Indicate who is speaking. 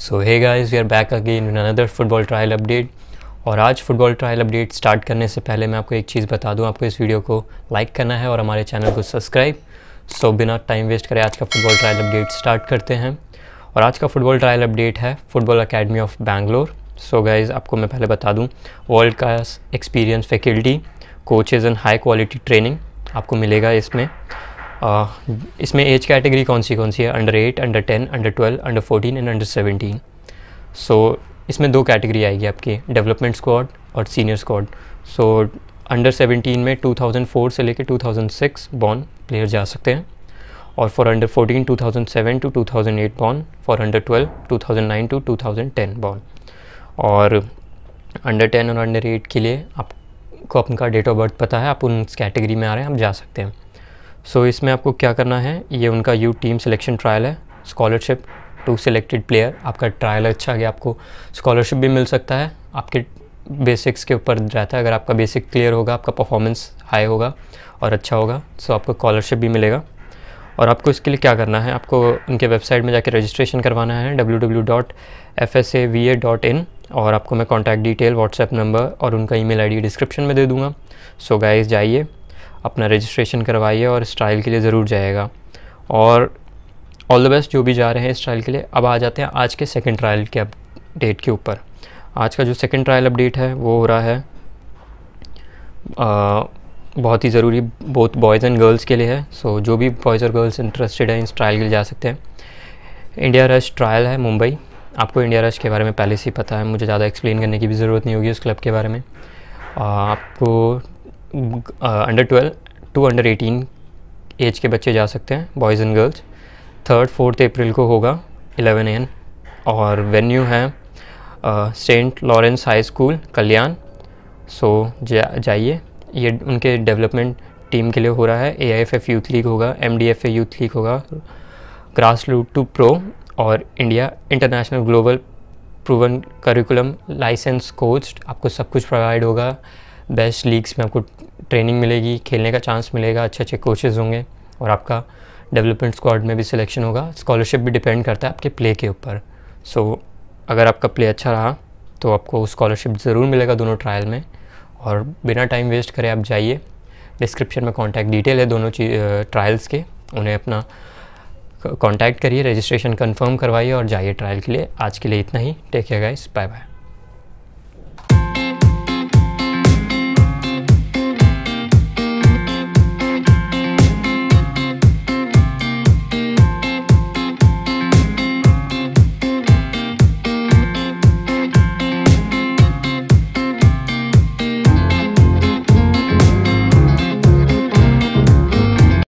Speaker 1: so hey guys we are back again in another football trial update और आज football trial update start करने से पहले मैं आपको एक चीज़ बता दूं आपको इस वीडियो को लाइक करना है और हमारे चैनल को सब्सक्राइब सो बिना टाइम वेस्ट करें आज का फुटबॉल ट्रायल अपडेट स्टार्ट करते हैं और आज का फुटबॉल ट्रायल अपडेट है football academy of Bangalore so guys आपको मैं पहले बता दूँ world class experience faculty coaches and high quality training आपको मिलेगा इसमें इसमें एज कैटेगरी कौन सी कौन सी है under eight under ten under twelve under fourteen and under seventeen so इसमें दो कैटेगरी आएगी आपकी डेवलपमेंट स्क्वाड और senior squad so under seventeen में टू थाउजेंड फोर से लेकर two thousand six born player जा सकते हैं और for under two thousand seven to two thousand eight born for under twelve two thousand nine to two thousand ten born और under ten और under eight के लिए आपको अपन का डेट ऑफ बर्थ पता है आप उन कैटेगरी में आ रहे हैं आप जा सकते हैं सो so, इसमें आपको क्या करना है ये उनका यू टीम सिलेक्शन ट्रायल है स्कॉलरशिप टू सिलेक्टेड प्लेयर आपका ट्रायल अच्छा गया आपको स्कॉलरशिप भी मिल सकता है आपके बेसिक्स के ऊपर रहता है अगर आपका बेसिक क्लियर होगा आपका परफॉर्मेंस हाई होगा और अच्छा होगा सो आपको स्कॉलरशिप भी मिलेगा और आपको इसके लिए क्या करना है आपको उनके वेबसाइट में जाके रजिस्ट्रेशन करवाना है डब्ल्यू और आपको मैं कॉन्टैक्ट डिटेल व्हाट्सएप नंबर और उनका ई मेल डिस्क्रिप्शन में दे दूँगा सो गाइज जाइए अपना रजिस्ट्रेशन करवाइए और इस ट्रायल के लिए ज़रूर जाएगा और ऑल द बेस्ट जो भी जा रहे हैं इस ट्रायल के लिए अब आ जाते हैं आज के सेकेंड ट्रायल के अपडेट के ऊपर आज का जो सेकेंड ट्रायल अपडेट है वो हो रहा है आ, बहुत ही ज़रूरी बहुत बॉयज़ एंड गर्ल्स के लिए है सो जो भी बॉयज़ और गर्ल्स इंटरेस्टेड हैं इस ट्रायल के लिए जा सकते हैं इंडिया रश ट्रायल है मुंबई आपको इंडिया रश के बारे में पहले से ही पता है मुझे ज़्यादा एक्सप्लेन करने की भी ज़रूरत नहीं होगी उस क्लब के बारे में आपको under twelve to under eighteen age के बच्चे जा सकते हैं boys and girls third fourth April को होगा एलेवन एन और वेन्यू है Saint Lawrence high school Kalyan so जा जाइए ये उनके डेवलपमेंट टीम के लिए हो रहा है A I F F youth league होगा M D F A youth league होगा ग्रास रूट टू प्रो और India international global proven curriculum licence coach आपको सब कुछ प्रोवाइड होगा बेस्ट लीग्स में आपको ट्रेनिंग मिलेगी खेलने का चांस मिलेगा अच्छे अच्छे कोचेज़ होंगे और आपका डेवलपमेंट स्क्वाड में भी सिलेक्शन होगा स्कॉलरशिप भी डिपेंड करता है आपके प्ले के ऊपर सो so, अगर आपका प्ले अच्छा रहा तो आपको स्कॉलरशिप ज़रूर मिलेगा दोनों ट्रायल में और बिना टाइम वेस्ट करें आप जाइए डिस्क्रिप्शन में कॉन्टैक्ट डिटेल है दोनों ट्रायल्स के उन्हें अपना कॉन्टैक्ट करिए रजिस्ट्रेशन कन्फर्म करवाइए और जाइए ट्रायल के लिए आज के लिए इतना ही take care guys bye bye